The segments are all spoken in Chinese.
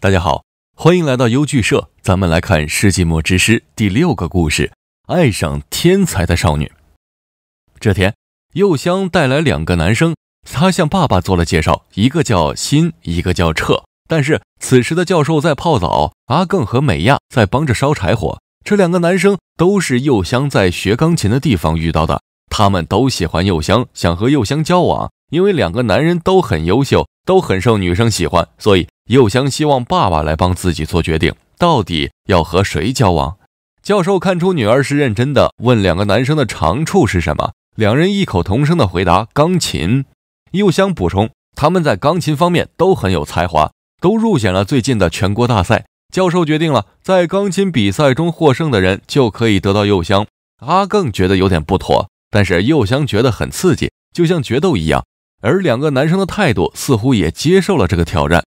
大家好，欢迎来到优剧社。咱们来看《世纪末之诗》第六个故事：爱上天才的少女。这天，佑香带来两个男生，他向爸爸做了介绍，一个叫新，一个叫彻。但是此时的教授在泡澡，阿更和美亚在帮着烧柴火。这两个男生都是佑香在学钢琴的地方遇到的，他们都喜欢佑香，想和佑香交往，因为两个男人都很优秀，都很受女生喜欢，所以。又香希望爸爸来帮自己做决定，到底要和谁交往？教授看出女儿是认真的，问两个男生的长处是什么？两人异口同声的回答：“钢琴。”又香补充：“他们在钢琴方面都很有才华，都入选了最近的全国大赛。”教授决定了，在钢琴比赛中获胜的人就可以得到右香。阿更觉得有点不妥，但是又香觉得很刺激，就像决斗一样。而两个男生的态度似乎也接受了这个挑战。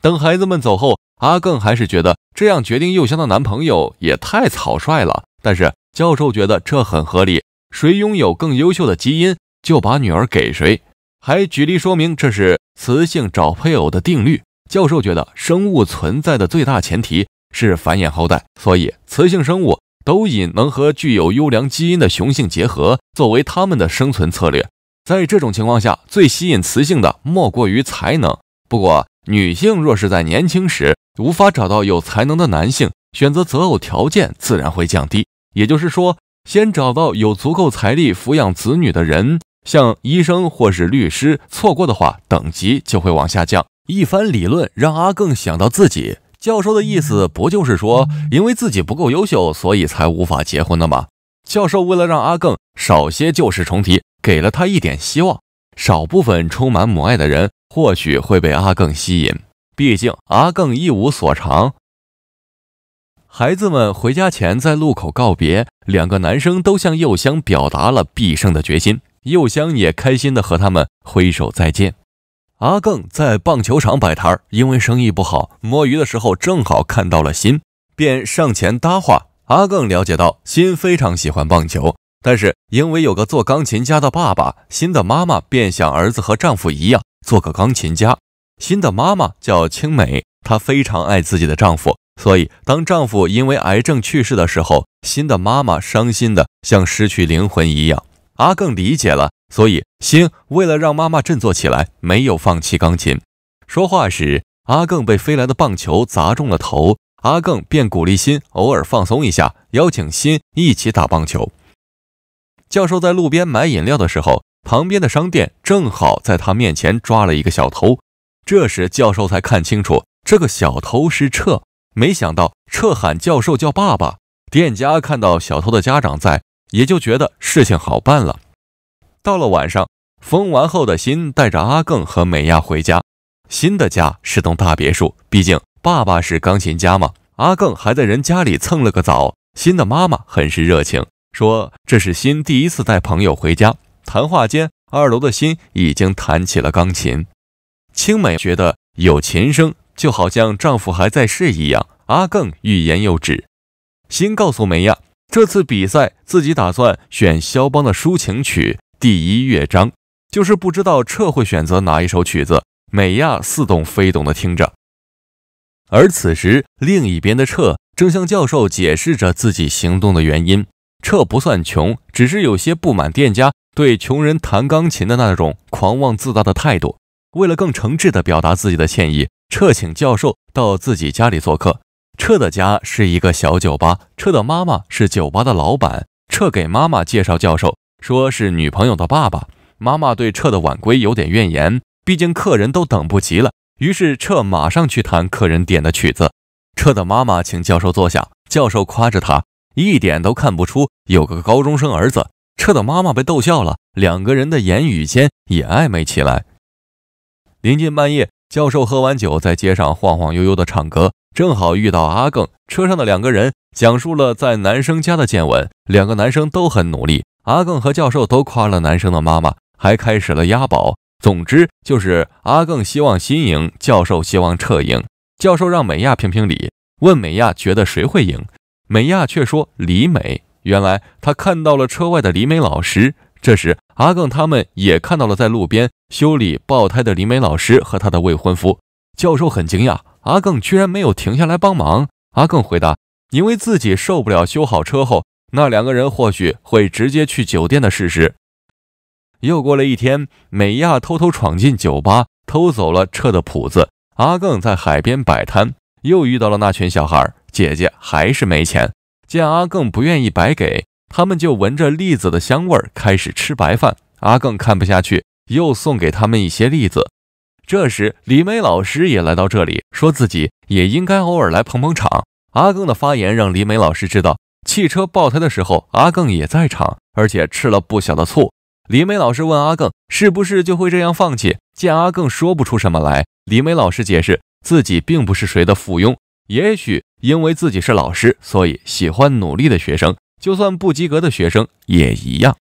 等孩子们走后，阿更还是觉得这样决定幼香的男朋友也太草率了。但是教授觉得这很合理，谁拥有更优秀的基因，就把女儿给谁。还举例说明这是雌性找配偶的定律。教授觉得生物存在的最大前提是繁衍后代，所以雌性生物都以能和具有优良基因的雄性结合作为他们的生存策略。在这种情况下，最吸引雌性的莫过于才能。不过。女性若是在年轻时无法找到有才能的男性，选择择偶条件自然会降低。也就是说，先找到有足够财力抚养子女的人，像医生或是律师。错过的话，等级就会往下降。一番理论让阿更想到自己教授的意思，不就是说因为自己不够优秀，所以才无法结婚的吗？教授为了让阿更少些旧事重提，给了他一点希望。少部分充满母爱的人。或许会被阿更吸引，毕竟阿更一无所长。孩子们回家前在路口告别，两个男生都向柚香表达了必胜的决心，柚香也开心地和他们挥手再见。阿更在棒球场摆摊儿，因为生意不好，摸鱼的时候正好看到了新，便上前搭话。阿更了解到新非常喜欢棒球，但是因为有个做钢琴家的爸爸，新的妈妈便想儿子和丈夫一样。做个钢琴家，新的妈妈叫青美，她非常爱自己的丈夫，所以当丈夫因为癌症去世的时候，新的妈妈伤心的像失去灵魂一样。阿更理解了，所以心为了让妈妈振作起来，没有放弃钢琴。说话时，阿更被飞来的棒球砸中了头，阿更便鼓励心偶尔放松一下，邀请心一起打棒球。教授在路边买饮料的时候。旁边的商店正好在他面前抓了一个小偷，这时教授才看清楚，这个小偷是彻。没想到彻喊教授叫爸爸。店家看到小偷的家长在，也就觉得事情好办了。到了晚上，疯完后的新带着阿更和美亚回家。新的家是栋大别墅，毕竟爸爸是钢琴家嘛。阿更还在人家里蹭了个澡。新的妈妈很是热情，说这是新第一次带朋友回家。谈话间，二楼的心已经弹起了钢琴。青美觉得有琴声，就好像丈夫还在世一样。阿更欲言又止，心告诉美亚，这次比赛自己打算选肖邦的抒情曲第一乐章，就是不知道彻会选择哪一首曲子。美亚似懂非懂的听着，而此时另一边的彻正向教授解释着自己行动的原因。彻不算穷，只是有些不满店家。对穷人弹钢琴的那种狂妄自大的态度，为了更诚挚地表达自己的歉意，彻请教授到自己家里做客。彻的家是一个小酒吧，彻的妈妈是酒吧的老板。彻给妈妈介绍教授，说是女朋友的爸爸。妈妈对彻的晚归有点怨言，毕竟客人都等不及了。于是彻马上去弹客人点的曲子。彻的妈妈请教授坐下，教授夸着他，一点都看不出有个高中生儿子。车的妈妈被逗笑了，两个人的言语间也暧昧起来。临近半夜，教授喝完酒，在街上晃晃悠悠的唱歌，正好遇到阿更。车上的两个人讲述了在男生家的见闻，两个男生都很努力。阿更和教授都夸了男生的妈妈，还开始了押宝。总之就是阿更希望新赢，教授希望车赢。教授让美亚评评理，问美亚觉得谁会赢，美亚却说李美。原来他看到了车外的李美老师。这时，阿更他们也看到了在路边修理爆胎的李美老师和他的未婚夫。教授很惊讶，阿更居然没有停下来帮忙。阿更回答：“因为自己受不了修好车后那两个人或许会直接去酒店的事实。”又过了一天，美亚偷偷闯进酒吧偷走了车的谱子。阿更在海边摆摊，又遇到了那群小孩。姐姐还是没钱。见阿更不愿意白给他们，就闻着栗子的香味儿开始吃白饭。阿更看不下去，又送给他们一些栗子。这时，李梅老师也来到这里，说自己也应该偶尔来捧捧场。阿更的发言让李梅老师知道，汽车爆胎的时候，阿更也在场，而且吃了不小的醋。李梅老师问阿更：“是不是就会这样放弃？”见阿更说不出什么来，李梅老师解释：“自己并不是谁的附庸，也许……”因为自己是老师，所以喜欢努力的学生，就算不及格的学生也一样。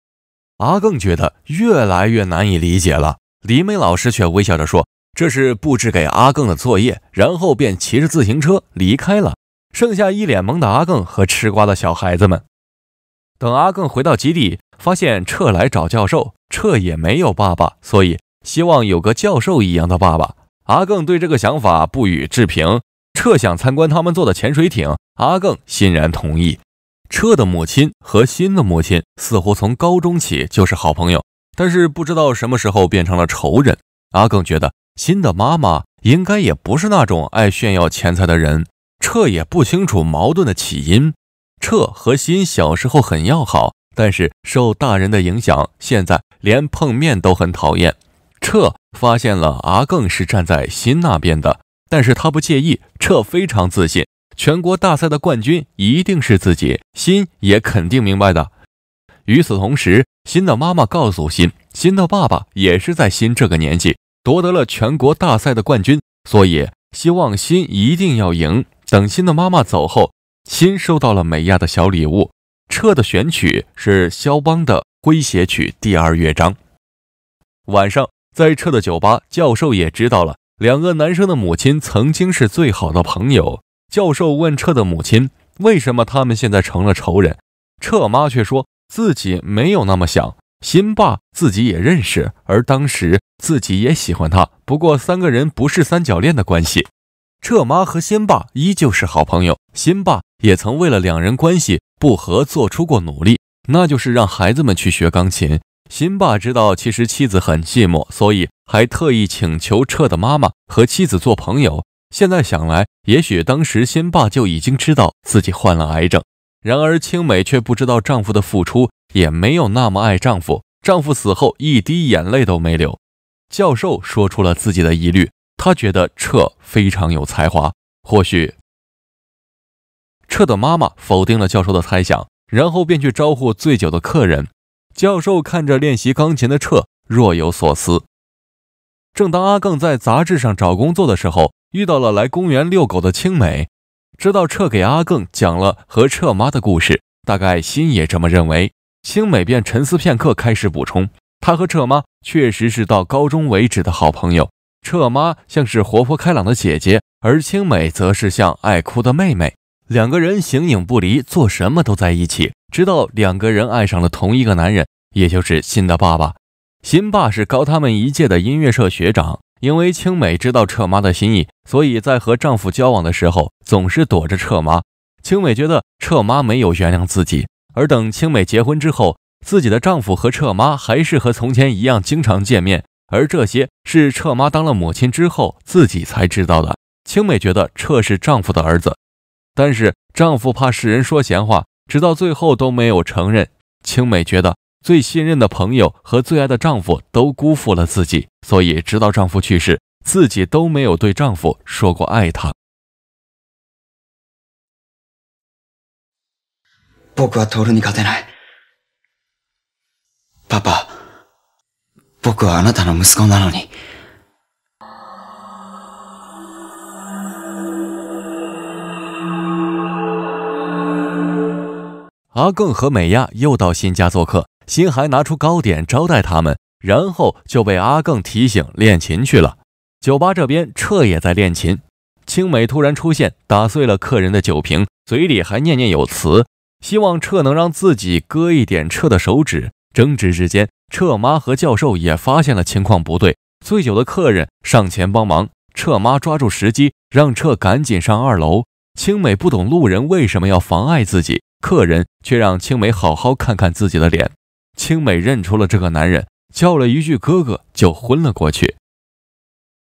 阿更觉得越来越难以理解了。李美老师却微笑着说：“这是布置给阿更的作业。”然后便骑着自行车离开了，剩下一脸懵的阿更和吃瓜的小孩子们。等阿更回到基地，发现彻来找教授，彻也没有爸爸，所以希望有个教授一样的爸爸。阿更对这个想法不予置评。彻想参观他们坐的潜水艇，阿更欣然同意。彻的母亲和新的母亲似乎从高中起就是好朋友，但是不知道什么时候变成了仇人。阿更觉得新的妈妈应该也不是那种爱炫耀钱财的人。彻也不清楚矛盾的起因。彻和新小时候很要好，但是受大人的影响，现在连碰面都很讨厌。彻发现了阿更是站在新那边的。但是他不介意，彻非常自信，全国大赛的冠军一定是自己，心也肯定明白的。与此同时，心的妈妈告诉心，心的爸爸也是在心这个年纪夺得了全国大赛的冠军，所以希望心一定要赢。等心的妈妈走后，心收到了美亚的小礼物。彻的选曲是肖邦的诙谐曲第二乐章。晚上在彻的酒吧，教授也知道了。两个男生的母亲曾经是最好的朋友。教授问彻的母亲：“为什么他们现在成了仇人？”彻妈却说自己没有那么想。辛爸自己也认识，而当时自己也喜欢他。不过三个人不是三角恋的关系。彻妈和辛爸依旧是好朋友。辛爸也曾为了两人关系不和做出过努力，那就是让孩子们去学钢琴。辛爸知道其实妻子很寂寞，所以。还特意请求彻的妈妈和妻子做朋友。现在想来，也许当时先爸就已经知道自己患了癌症。然而青美却不知道丈夫的付出，也没有那么爱丈夫。丈夫死后，一滴眼泪都没流。教授说出了自己的疑虑，他觉得彻非常有才华。或许，彻的妈妈否定了教授的猜想，然后便去招呼醉酒的客人。教授看着练习钢琴的彻，若有所思。正当阿更在杂志上找工作的时候，遇到了来公园遛狗的青美，知道彻给阿更讲了和彻妈的故事。大概心也这么认为，青美便沉思片刻，开始补充：她和彻妈确实是到高中为止的好朋友。彻妈像是活泼开朗的姐姐，而青美则是像爱哭的妹妹，两个人形影不离，做什么都在一起，直到两个人爱上了同一个男人，也就是新的爸爸。辛爸是高他们一届的音乐社学长，因为青美知道彻妈的心意，所以在和丈夫交往的时候总是躲着彻妈。青美觉得彻妈没有原谅自己，而等青美结婚之后，自己的丈夫和彻妈还是和从前一样经常见面，而这些是彻妈当了母亲之后自己才知道的。青美觉得彻是丈夫的儿子，但是丈夫怕世人说闲话，直到最后都没有承认。青美觉得。最信任的朋友和最爱的丈夫都辜负了自己，所以直到丈夫去世，自己都没有对丈夫说过爱他。爸爸，我是个儿子。阿更和美亚又到新家做客。心还拿出糕点招待他们，然后就被阿更提醒练琴去了。酒吧这边彻也在练琴，青美突然出现，打碎了客人的酒瓶，嘴里还念念有词，希望彻能让自己割一点彻的手指。争执之间，彻妈和教授也发现了情况不对，醉酒的客人上前帮忙。彻妈抓住时机，让彻赶紧上二楼。青美不懂路人为什么要妨碍自己，客人却让青美好好看看自己的脸。青美认出了这个男人，叫了一句“哥哥”，就昏了过去。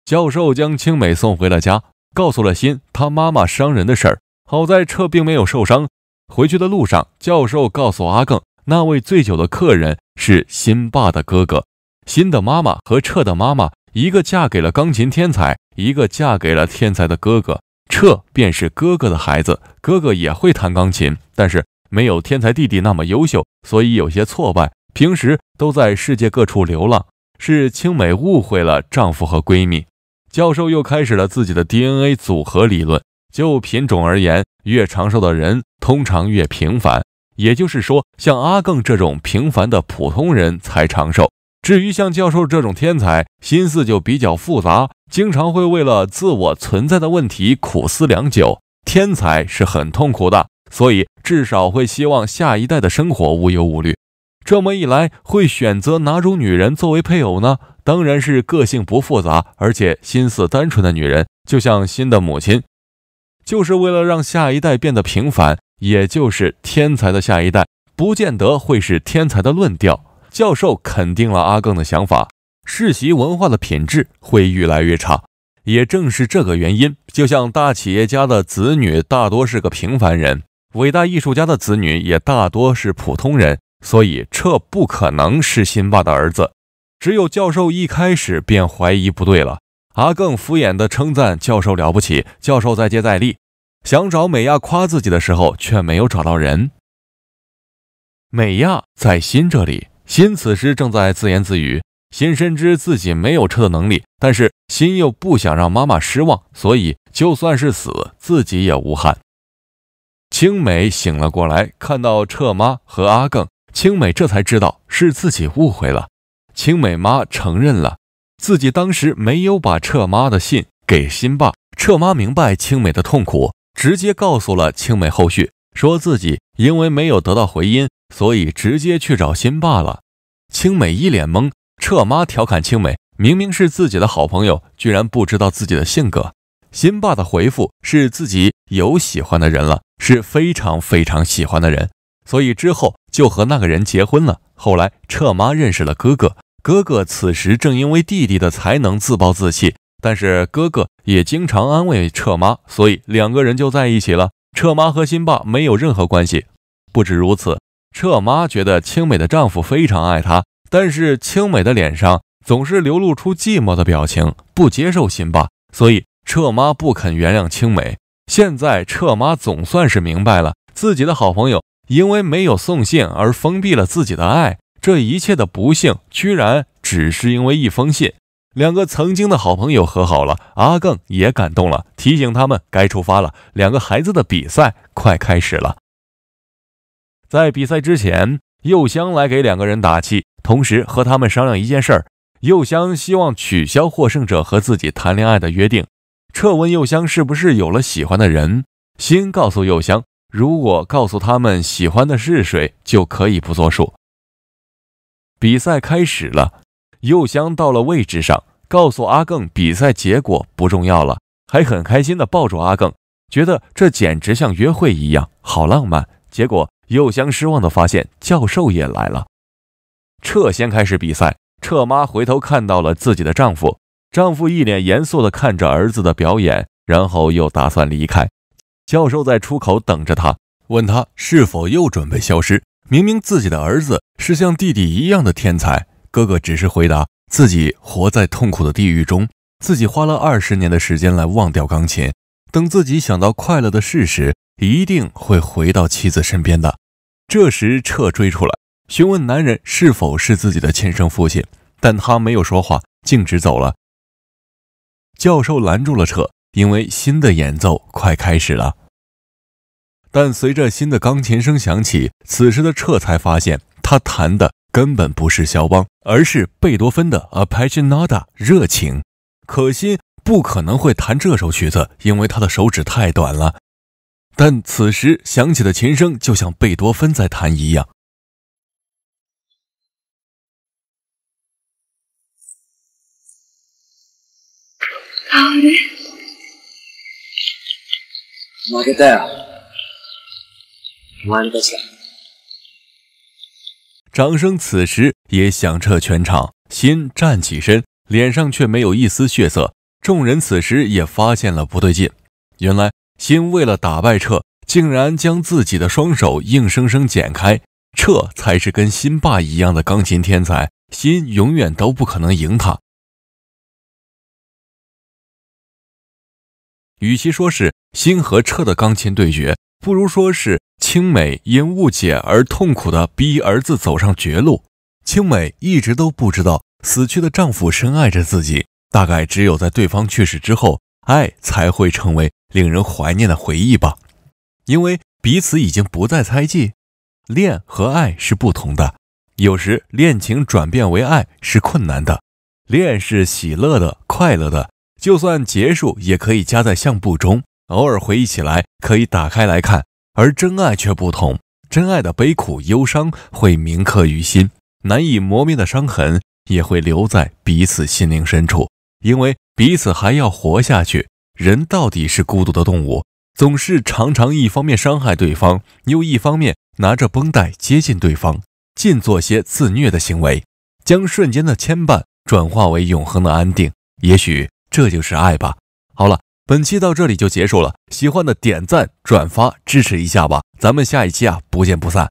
教授将青美送回了家，告诉了新他妈妈伤人的事儿。好在彻并没有受伤。回去的路上，教授告诉阿更，那位醉酒的客人是新爸的哥哥。新的妈妈和彻的妈妈，一个嫁给了钢琴天才，一个嫁给了天才的哥哥。彻便是哥哥的孩子，哥哥也会弹钢琴，但是……没有天才弟弟那么优秀，所以有些挫败。平时都在世界各处流浪。是青美误会了丈夫和闺蜜。教授又开始了自己的 DNA 组合理论。就品种而言，越长寿的人通常越平凡。也就是说，像阿更这种平凡的普通人才长寿。至于像教授这种天才，心思就比较复杂，经常会为了自我存在的问题苦思良久。天才是很痛苦的。所以，至少会希望下一代的生活无忧无虑。这么一来，会选择哪种女人作为配偶呢？当然是个性不复杂，而且心思单纯的女人，就像新的母亲，就是为了让下一代变得平凡，也就是天才的下一代，不见得会是天才的论调。教授肯定了阿更的想法，世袭文化的品质会越来越差。也正是这个原因，就像大企业家的子女大多是个平凡人。伟大艺术家的子女也大多是普通人，所以这不可能是辛巴的儿子。只有教授一开始便怀疑不对了。阿更敷衍地称赞教授了不起，教授再接再厉。想找美亚夸自己的时候，却没有找到人。美亚在心这里，心此时正在自言自语。心深知自己没有车的能力，但是心又不想让妈妈失望，所以就算是死，自己也无憾。青美醒了过来，看到彻妈和阿更，青美这才知道是自己误会了。青美妈承认了自己当时没有把彻妈的信给辛爸。彻妈明白青美的痛苦，直接告诉了青美后续，说自己因为没有得到回音，所以直接去找辛爸了。青美一脸懵，彻妈调侃青美，明明是自己的好朋友，居然不知道自己的性格。辛爸的回复是自己有喜欢的人了。是非常非常喜欢的人，所以之后就和那个人结婚了。后来彻妈认识了哥哥，哥哥此时正因为弟弟的才能自暴自弃，但是哥哥也经常安慰彻妈，所以两个人就在一起了。彻妈和辛爸没有任何关系。不止如此，彻妈觉得青美的丈夫非常爱她，但是青美的脸上总是流露出寂寞的表情，不接受辛爸，所以彻妈不肯原谅青美。现在，彻妈总算是明白了，自己的好朋友因为没有送信而封闭了自己的爱，这一切的不幸居然只是因为一封信。两个曾经的好朋友和好了，阿更也感动了，提醒他们该出发了。两个孩子的比赛快开始了，在比赛之前，佑香来给两个人打气，同时和他们商量一件事儿。佑香希望取消获胜者和自己谈恋爱的约定。彻问佑香：“是不是有了喜欢的人？”心告诉佑香：“如果告诉他们喜欢的是谁，就可以不作数。”比赛开始了，佑香到了位置上，告诉阿更：“比赛结果不重要了。”还很开心地抱住阿更，觉得这简直像约会一样，好浪漫。结果佑香失望地发现，教授也来了。彻先开始比赛，彻妈回头看到了自己的丈夫。丈夫一脸严肃地看着儿子的表演，然后又打算离开。教授在出口等着他，问他是否又准备消失。明明自己的儿子是像弟弟一样的天才，哥哥只是回答自己活在痛苦的地狱中，自己花了二十年的时间来忘掉钢琴。等自己想到快乐的事时，一定会回到妻子身边的。这时撤追出来，询问男人是否是自己的亲生父亲，但他没有说话，径直走了。教授拦住了彻，因为新的演奏快开始了。但随着新的钢琴声响起，此时的彻才发现，他弹的根本不是肖邦，而是贝多芬的《Appassionata》热情。可心不可能会弹这首曲子，因为他的手指太短了。但此时响起的琴声，就像贝多芬在弹一样。啊！我嘞，我赢了，我赢了！掌声此时也响彻全场。心站起身，脸上却没有一丝血色。众人此时也发现了不对劲。原来，心为了打败彻，竟然将自己的双手硬生生剪开。彻才是跟心爸一样的钢琴天才，心永远都不可能赢他。与其说是新和彻的钢琴对决，不如说是青美因误解而痛苦的逼儿子走上绝路。青美一直都不知道死去的丈夫深爱着自己，大概只有在对方去世之后，爱才会成为令人怀念的回忆吧。因为彼此已经不再猜忌，恋和爱是不同的。有时恋情转变为爱是困难的，恋是喜乐的、快乐的。就算结束，也可以夹在相簿中，偶尔回忆起来，可以打开来看。而真爱却不同，真爱的悲苦忧伤会铭刻于心，难以磨灭的伤痕也会留在彼此心灵深处。因为彼此还要活下去。人到底是孤独的动物，总是常常一方面伤害对方，又一方面拿着绷带接近对方，尽做些自虐的行为，将瞬间的牵绊转化为永恒的安定。也许。这就是爱吧。好了，本期到这里就结束了。喜欢的点赞、转发支持一下吧。咱们下一期啊，不见不散。